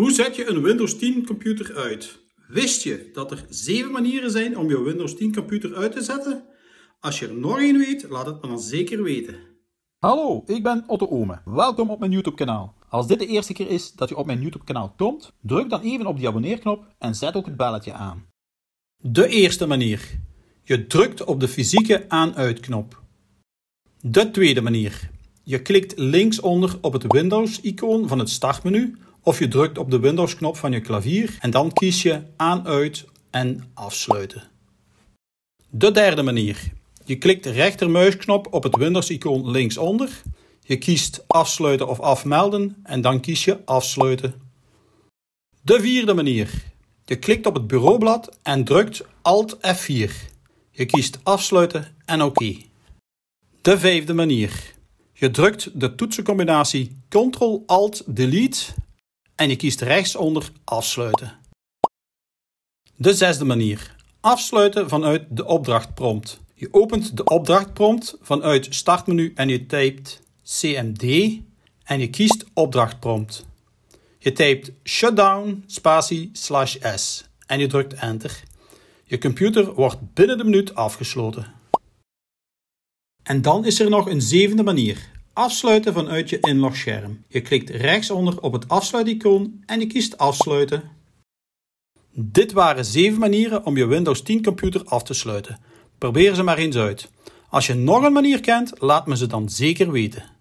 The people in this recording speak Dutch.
Hoe zet je een Windows 10 computer uit? Wist je dat er 7 manieren zijn om je Windows 10 computer uit te zetten? Als je er nog één weet, laat het me dan zeker weten. Hallo, ik ben Otto Ome. Welkom op mijn YouTube kanaal. Als dit de eerste keer is dat je op mijn YouTube kanaal komt, druk dan even op die abonneerknop en zet ook het belletje aan. De eerste manier. Je drukt op de fysieke aan-uitknop. De tweede manier. Je klikt linksonder op het Windows-icoon van het startmenu of je drukt op de Windows-knop van je klavier en dan kies je aan, uit en afsluiten. De derde manier. Je klikt de rechtermuisknop op het Windows-icoon linksonder. Je kiest afsluiten of afmelden en dan kies je afsluiten. De vierde manier. Je klikt op het bureaublad en drukt Alt F4. Je kiest afsluiten en OK. De vijfde manier. Je drukt de toetsencombinatie Ctrl-Alt-Delete en je kiest rechtsonder afsluiten. De zesde manier. Afsluiten vanuit de opdrachtprompt. Je opent de opdrachtprompt vanuit startmenu en je typt CMD en je kiest opdrachtprompt. Je typt shutdown spatie slash S en je drukt enter. Je computer wordt binnen de minuut afgesloten. En dan is er nog een zevende manier. Afsluiten vanuit je inlogscherm. Je klikt rechtsonder op het afsluiticoon en je kiest afsluiten. Dit waren 7 manieren om je Windows 10 computer af te sluiten. Probeer ze maar eens uit. Als je nog een manier kent, laat me ze dan zeker weten.